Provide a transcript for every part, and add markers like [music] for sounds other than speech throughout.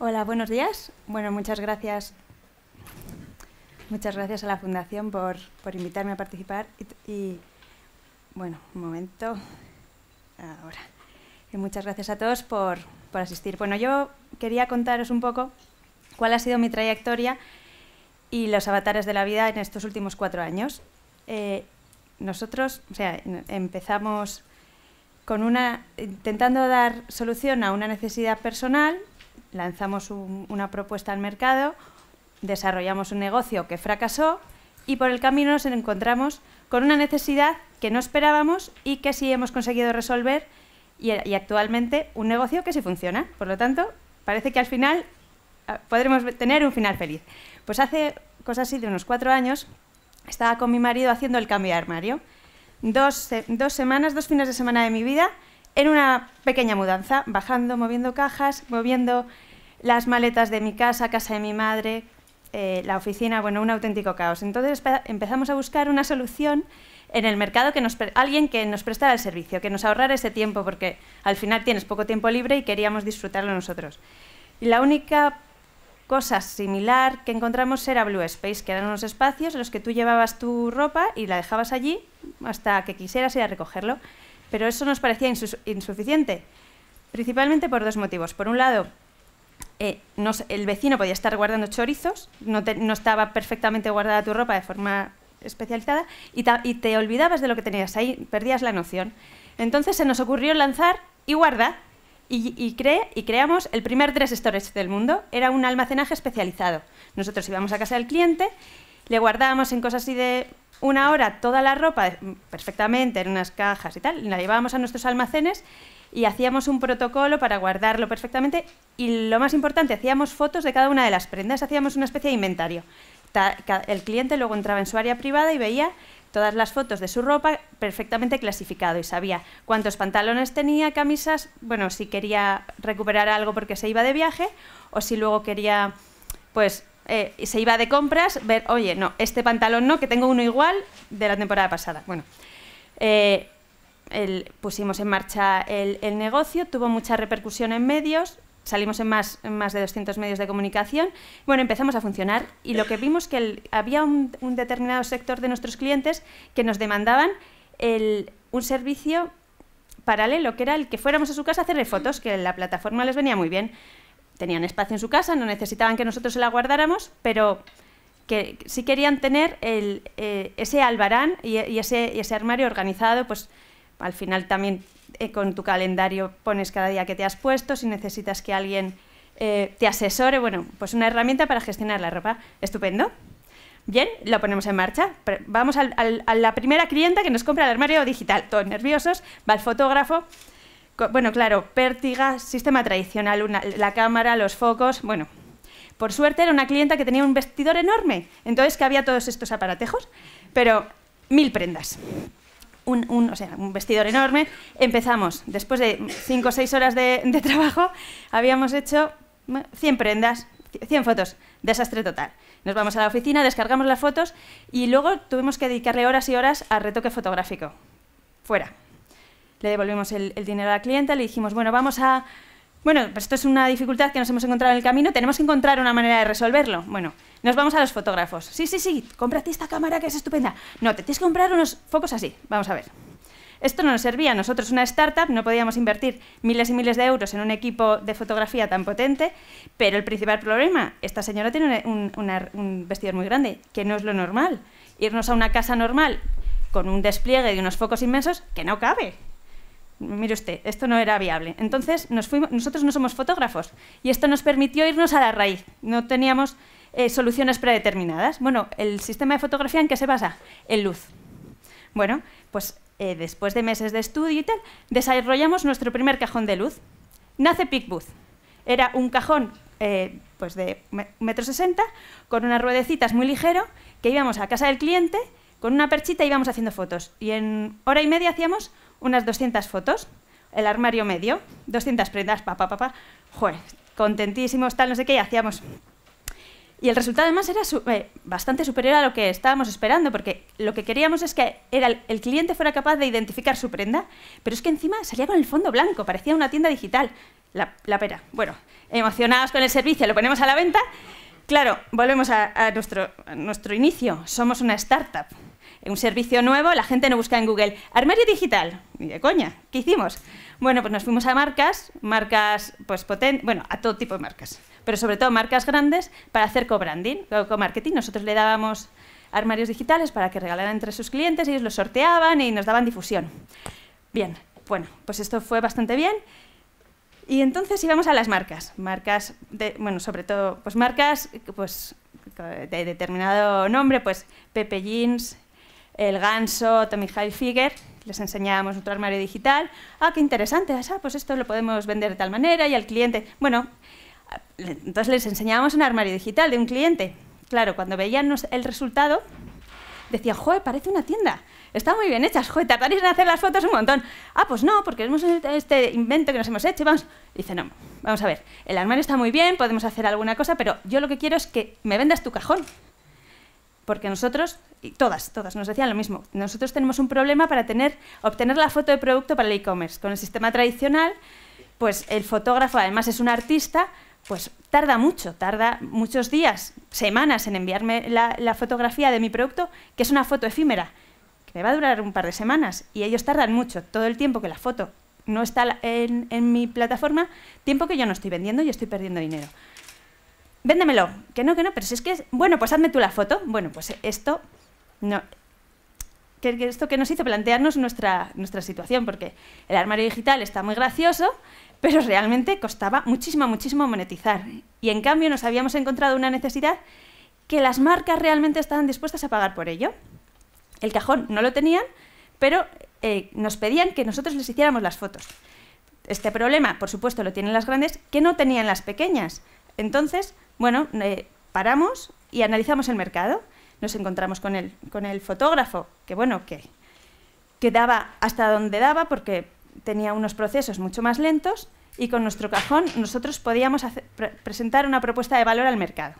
Hola, buenos días. Bueno, muchas gracias. Muchas gracias a la Fundación por, por invitarme a participar. Y, bueno, un momento. Ahora. Y muchas gracias a todos por, asistir. Bueno, yo quería contaros un poco cuál ha sido mi trayectoria y los avatares de la vida en estos últimos cuatro años. Eh, nosotros, o sea, em, empezamos con una intentando dar solución a una necesidad personal lanzamos una propuesta al mercado, desarrollamos un negocio que fracasó y por el camino nos encontramos con una necesidad que no esperábamos y que sí hemos conseguido resolver y, actualmente un negocio que sí funciona. Por lo tanto, parece que al final ah, podremos tener un final feliz. Pues hace cosas así de unos cuatro años estaba con mi marido haciendo el cambio de armario. dos semanas, dos fines de semana de mi vida en una pequeña mudanza, bajando, moviendo cajas, moviendo las maletas de mi casa, casa de mi madre, eh, la oficina, bueno, un auténtico caos. Entonces empezamos a buscar una solución en el mercado, que alguien que nos prestara el servicio, que nos ahorrara ese tiempo, porque al final tienes poco tiempo libre y queríamos disfrutarlo nosotros. Y la única cosa similar que encontramos era Blue Space, que eran unos espacios en los que tú llevabas tu ropa y la dejabas allí hasta que quisieras ir a recogerlo pero eso nos parecía insuficiente, principalmente por dos motivos. Por un lado, eh, el vecino podía estar guardando chorizos, no, estaba perfectamente guardada tu ropa de forma especializada y, te olvidabas de lo que tenías ahí, perdías la noción. Entonces se nos ocurrió lanzar y guarda y, creamos el primer Dress storage del mundo. Era un almacenaje especializado. Nosotros íbamos a casa del cliente le guardábamos en cosas así de una hora toda la ropa perfectamente en unas cajas y tal, la llevábamos a nuestros almacenes y hacíamos un protocolo para guardarlo perfectamente y lo más importante, hacíamos fotos de cada una de las prendas, hacíamos una especie de inventario. El cliente luego entraba en su área privada y veía todas las fotos de su ropa perfectamente clasificado y sabía cuántos pantalones tenía, camisas, bueno, si quería recuperar algo porque se iba de viaje o si luego quería pues eh, se iba de compras, ver, oye, no, este pantalón no, que tengo uno igual de la temporada pasada. Bueno, eh, pusimos en marcha el, negocio, tuvo mucha repercusión en medios, salimos en más, de 200 medios de comunicación. Bueno, empezamos a funcionar y lo que vimos que había un, determinado sector de nuestros clientes que nos demandaban un servicio paralelo, que era el que fuéramos a su casa a hacerle fotos, que en la plataforma les venía muy bien tenían espacio en su casa, no necesitaban que nosotros se la guardáramos, pero que sí querían tener eh, ese albarán y, ese, ese, armario organizado, pues al final también eh, con tu calendario pones cada día que te has puesto, si necesitas que alguien eh, te asesore, bueno, pues una herramienta para gestionar la ropa. Estupendo. Bien, lo ponemos en marcha. Vamos a la primera clienta que nos compra el armario digital. Todos nerviosos, va el fotógrafo, bueno, claro, pértiga, sistema tradicional, la cámara, los focos, bueno. Por suerte era una clienta que tenía un vestidor enorme, entonces que había todos estos aparatejos, pero mil prendas. Un, o sea, un vestidor enorme. Empezamos, después de cinco o seis horas de, trabajo, habíamos hecho 100 prendas, 100 fotos, desastre total. Nos vamos a la oficina, descargamos las fotos y luego tuvimos que dedicarle horas y horas al retoque fotográfico. Fuera le devolvimos el, dinero a la clienta, le dijimos, bueno, vamos a... Bueno, pues esto es una dificultad que nos hemos encontrado en el camino, tenemos que encontrar una manera de resolverlo. Bueno, nos vamos a los fotógrafos. Sí, sí, sí, cómprate esta cámara que es estupenda. No, te tienes que comprar unos focos así. Vamos a ver. Esto no nos servía. Nosotros, una startup, no podíamos invertir miles y miles de euros en un equipo de fotografía tan potente, pero el principal problema, esta señora tiene un, un, un vestidor muy grande, que no es lo normal. Irnos a una casa normal con un despliegue de unos focos inmensos que no cabe mire usted, esto no era viable. Entonces, nosotros no somos fotógrafos y esto nos permitió irnos a la raíz. No teníamos eh, soluciones predeterminadas. Bueno, ¿el sistema de fotografía en qué se basa? En luz. Bueno, pues eh, después de meses de estudio y tal, desarrollamos nuestro primer cajón de luz. Nace PicBooth. Era un cajón eh, pues de 1,60 m con unas ruedecitas muy ligero que íbamos a casa del cliente con una perchita íbamos haciendo fotos. Y en hora y media hacíamos unas 200 fotos, el armario medio, 200 prendas, papá, papá, pa, joder, contentísimos, tal, no sé qué, y hacíamos. Y el resultado además era eh, bastante superior a lo que estábamos esperando, porque lo que queríamos es que era el, cliente fuera capaz de identificar su prenda, pero es que encima salía con el fondo blanco, parecía una tienda digital. La, pera. Bueno, emocionados con el servicio, lo ponemos a la venta. Claro, volvemos a, nuestro, a nuestro inicio. Somos una startup un servicio nuevo, la gente no busca en Google armario digital. Ni de coña, ¿qué hicimos? Bueno, pues nos fuimos a marcas, marcas pues potentes, bueno, a todo tipo de marcas, pero sobre todo marcas grandes para hacer co-branding, co-marketing. Nosotros le dábamos armarios digitales para que regalaran entre sus clientes, ellos los sorteaban y nos daban difusión. Bien, bueno, pues esto fue bastante bien. Y entonces íbamos a las marcas, marcas, de, bueno, sobre todo, pues marcas pues, de determinado nombre, pues Pepe Jeans, el ganso, Tommy Hilfiger, les enseñábamos nuestro armario digital. Ah, qué interesante, ah, pues esto lo podemos vender de tal manera y al cliente. Bueno, entonces les enseñábamos un armario digital de un cliente. Claro, cuando veían el resultado, decían, joder, parece una tienda. Está muy bien hecha, joder, tardaréis en hacer las fotos un montón. Ah, pues no, porque hemos este invento que nos hemos hecho y vamos. dice, no, vamos a ver, el armario está muy bien, podemos hacer alguna cosa, pero yo lo que quiero es que me vendas tu cajón. Porque nosotros y todas, todas nos decían lo mismo. Nosotros tenemos un problema para tener, obtener la foto de producto para el e-commerce. Con el sistema tradicional, pues el fotógrafo además es un artista, pues tarda mucho, tarda muchos días, semanas en enviarme la, fotografía de mi producto, que es una foto efímera, que me va a durar un par de semanas. Y ellos tardan mucho, todo el tiempo que la foto no está en, en mi plataforma, tiempo que yo no estoy vendiendo y estoy perdiendo dinero véndemelo. Que no, que no, pero si es que Bueno, pues hazme tú la foto. Bueno, pues esto no, esto que nos hizo plantearnos nuestra, situación, porque el armario digital está muy gracioso, pero realmente costaba muchísimo, muchísimo monetizar. Y en cambio nos habíamos encontrado una necesidad que las marcas realmente estaban dispuestas a pagar por ello. El cajón no lo tenían, pero eh, nos pedían que nosotros les hiciéramos las fotos. Este problema, por supuesto, lo tienen las grandes, que no tenían las pequeñas. Entonces, bueno, eh, paramos y analizamos el mercado nos encontramos con el, con el fotógrafo, que bueno, que, daba hasta donde daba porque tenía unos procesos mucho más lentos y con nuestro cajón nosotros podíamos presentar una propuesta de valor al mercado.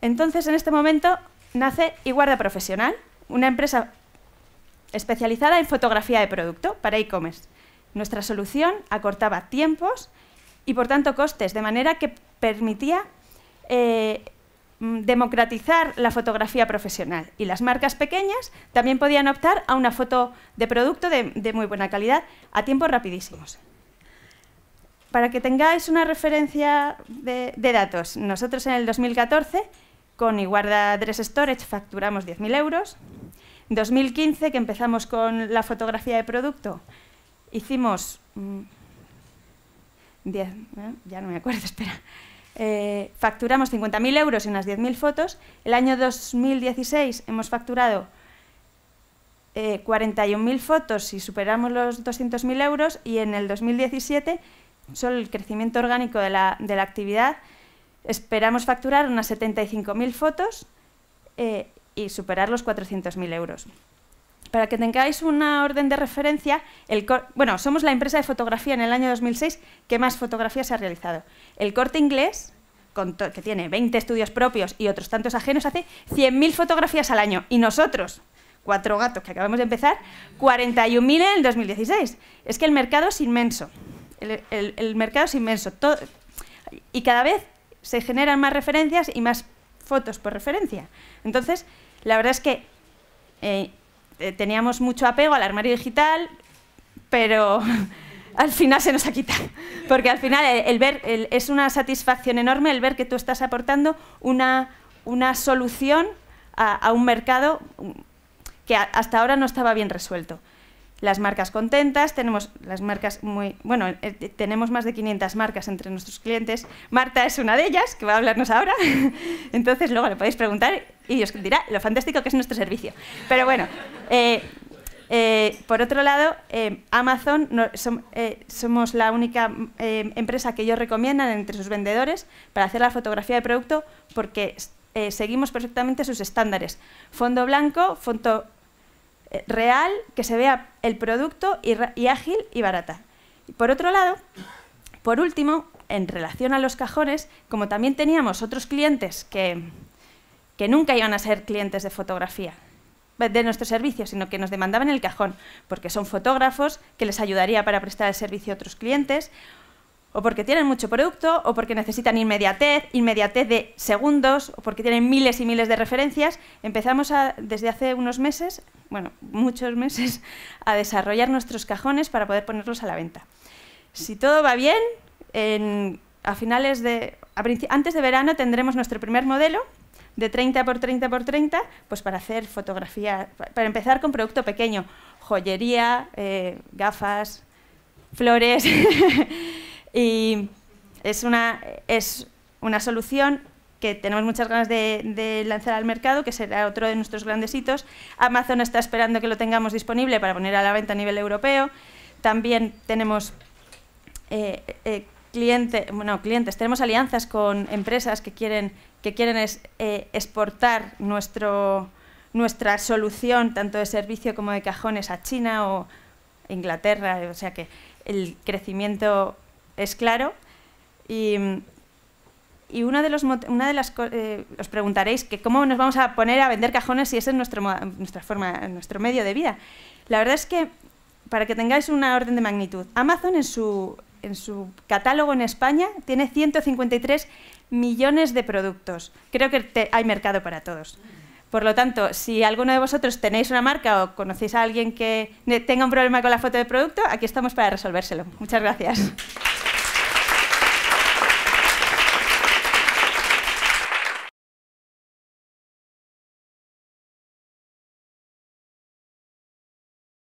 Entonces, en este momento nace Iguarda Profesional, una empresa especializada en fotografía de producto para e-commerce. Nuestra solución acortaba tiempos y, por tanto, costes, de manera que permitía eh, Mm, democratizar la fotografía profesional y las marcas pequeñas también podían optar a una foto de producto de, muy buena calidad a tiempos rapidísimos. Para que tengáis una referencia de, datos, nosotros en el 2014 con Iguarda Dress Storage facturamos 10.000 euros. 2015, que empezamos con la fotografía de producto, hicimos 10, mm, ¿eh? ya no me acuerdo, [laughs] espera, eh, facturamos 50.000 euros y unas 10.000 fotos. El año 2016 hemos facturado 41.000 eh, fotos y superamos los 200.000 euros y en el 2017, solo el crecimiento orgánico de la, actividad, esperamos facturar unas 75.000 fotos eh, y superar los 400.000 euros para que tengáis una orden de referencia, el bueno, somos la empresa de fotografía en el año 2006 que más fotografías se ha realizado. El corte inglés, que tiene 20 estudios propios y otros tantos ajenos, hace 100.000 fotografías al año. Y nosotros, cuatro gatos que acabamos de empezar, 41.000 en el 2016. Es que el mercado es inmenso. El, mercado es inmenso. y cada vez se generan más referencias y más fotos por referencia. Entonces, la verdad es que eh, eh, teníamos mucho apego al armario digital, pero [laughs] al final se nos ha quitado. Porque al final el, ver, es una satisfacción enorme el ver que tú estás aportando una, una solución a, un mercado mm, que hasta ahora no estaba bien resuelto las marcas contentas, tenemos las marcas muy, bueno, eh, tenemos más de 500 marcas entre nuestros clientes. Marta es una de ellas, que va a hablarnos ahora. [laughs] Entonces luego le podéis preguntar y os dirá lo fantástico que es nuestro servicio. Pero bueno, eh, eh, por otro lado, Amazon somos la única empresa que ellos recomiendan entre sus vendedores para hacer la fotografía de producto porque seguimos perfectamente sus estándares. Fondo blanco, fondo eh, real, que se vea el producto y, ágil y barata. Y por otro lado, por último, en relación a los cajones, como también teníamos otros clientes que, que nunca iban a ser clientes de fotografía, de nuestro servicio, sino que nos demandaban el cajón, porque son fotógrafos que les ayudaría para prestar el servicio a otros clientes, o porque tienen mucho producto, o porque necesitan inmediatez, inmediatez de segundos, o porque tienen miles y miles de referencias, empezamos a, desde hace unos meses, bueno, muchos meses, a desarrollar nuestros cajones para poder ponerlos a la venta. Si todo va bien, a finales de, antes de verano tendremos nuestro primer modelo de 30 por 30 por 30, pues para hacer fotografía, para empezar con producto pequeño, joyería, eh, gafas, flores. [laughs] Y es una, es una solución que tenemos muchas ganas de, lanzar al mercado, que será otro de nuestros grandes hitos. Amazon está esperando que lo tengamos disponible para poner a la venta a nivel europeo. También tenemos eh, eh bueno, clientes, tenemos alianzas con empresas que quieren, que quieren eh, exportar nuestro, nuestra solución, tanto de servicio como de cajones, a China o Inglaterra. O sea que el crecimiento es claro. Y, una de, las eh, os preguntaréis que cómo nos vamos a poner a vender cajones si ese es nuestro, nuestra forma, nuestro medio de vida. La verdad es que, para que tengáis una orden de magnitud, Amazon en su, catálogo en España tiene 153 millones de productos. Creo que hay mercado para todos. Por lo tanto, si alguno de vosotros tenéis una marca o conocéis a alguien que tenga un problema con la foto de producto, aquí estamos para resolvérselo. Muchas gracias.